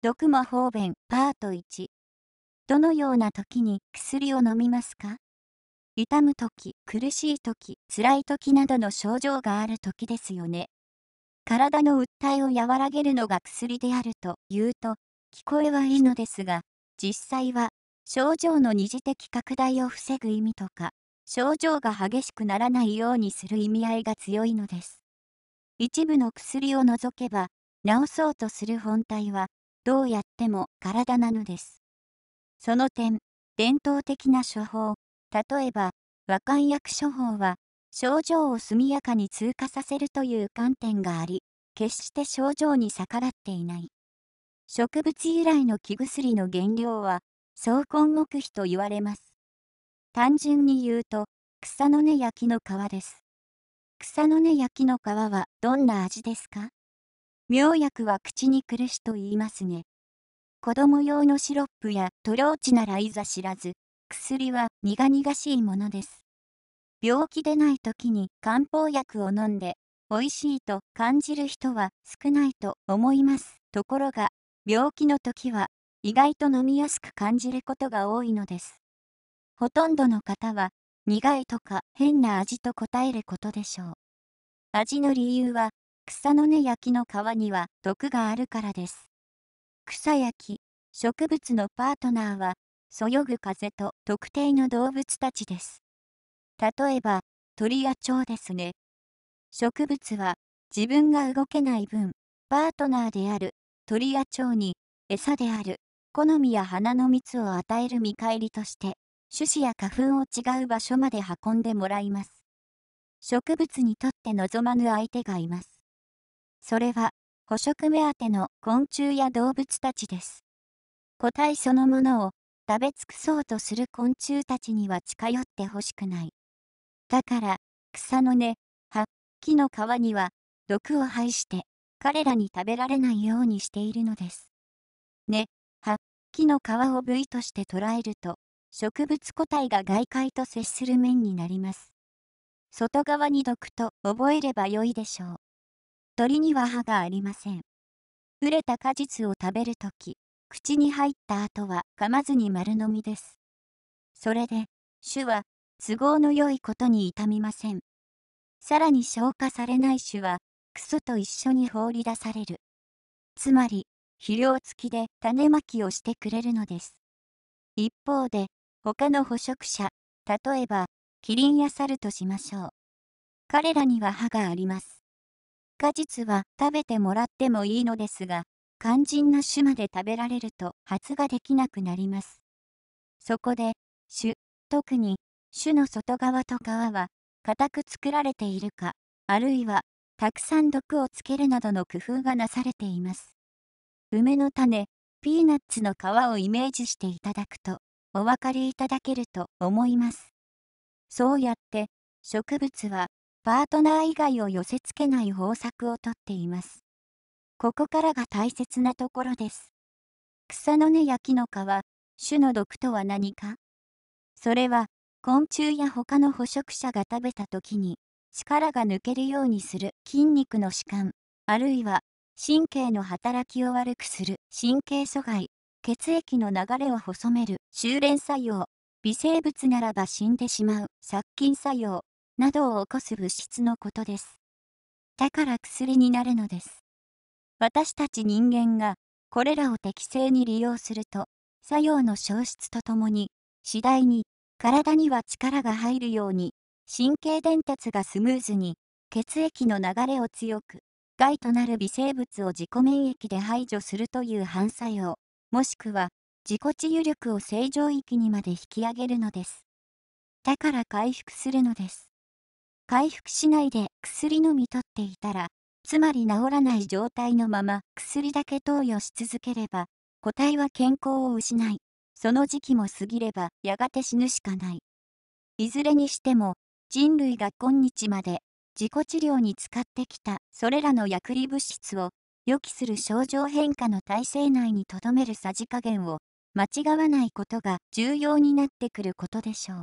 毒魔方便パート1どのような時に薬を飲みますか痛む時苦しい時辛い時などの症状がある時ですよね体の訴えを和らげるのが薬であると言うと聞こえはいいのですが実際は症状の二次的拡大を防ぐ意味とか症状が激しくならないようにする意味合いが強いのです一部の薬を除けば治そうとする本体はどうやっても体なのです。その点、伝統的な処方、例えば、和漢薬処方は、症状を速やかに通過させるという観点があり、決して症状に逆らっていない。植物由来の木薬の原料は、草根木皮と言われます。単純に言うと、草の根焼きの皮です。草の根焼きの皮はどんな味ですか妙薬は口に苦しと言いますね。子供用のシロップやトローチならいざ知らず、薬は苦々しいものです。病気でない時に漢方薬を飲んで、美味しいと感じる人は少ないと思います。ところが、病気の時は意外と飲みやすく感じることが多いのです。ほとんどの方は、苦いとか変な味と答えることでしょう。味の理由は草の根焼きの皮には毒があるからです。草焼き、植物のパートナーは、そよぐ風と特定の動物たちです。例えば、鳥や蝶ですね。植物は、自分が動けない分、パートナーである鳥や蝶に、餌である、好みや花の蜜を与える見返りとして、種子や花粉を違う場所まで運んでもらいます。植物にとって望まぬ相手がいます。それは、捕食目当ての昆虫や動物たちです。個体そのものを食べ尽くそうとする昆虫たちには近寄ってほしくない。だから、草の根、葉、木の皮には毒を排して彼らに食べられないようにしているのです。根、葉、木の皮を部位として捉えると、植物個体が外界と接する面になります。外側に毒と覚えればよいでしょう。鳥には歯がありません。熟れた果実を食べるとき、口に入った後は噛まずに丸飲みです。それで、種は都合の良いことに傷みません。さらに消化されない種は、クソと一緒に放り出される。つまり、肥料付きで種まきをしてくれるのです。一方で、他の捕食者、例えば、キリンやサルとしましょう。彼らには歯があります。果実は食べてもらってもいいのですが、肝心な種まで食べられると発芽できなくなります。そこで、種、特に、種の外側と皮は、固く作られているか、あるいは、たくさん毒をつけるなどの工夫がなされています。梅の種、ピーナッツの皮をイメージしていただくと、お分かりいただけると思います。そうやって、植物はパートナー以外を寄せ付けない方策をとっています。ここからが大切なところです。草の根や木の皮、種の毒とは何かそれは、昆虫や他の捕食者が食べた時に、力が抜けるようにする筋肉の弛緩、あるいは神経の働きを悪くする神経阻害、血液の流れを細める修練作用、微生物ならば死んでしまう殺菌作用、などを起こす物質のことです。だから薬になるのです。私たち人間がこれらを適正に利用すると、作用の消失とともに、次第に体には力が入るように、神経伝達がスムーズに、血液の流れを強く、害となる微生物を自己免疫で排除するという反作用、もしくは自己治癒力を正常域にまで引き上げるのです。だから回復するのです。回復しないで薬のみ取っていたら、つまり治らない状態のまま薬だけ投与し続ければ、個体は健康を失い、その時期も過ぎればやがて死ぬしかない。いずれにしても、人類が今日まで自己治療に使ってきたそれらの薬理物質を予期する症状変化の体制内にとどめるさじ加減を間違わないことが重要になってくることでしょう。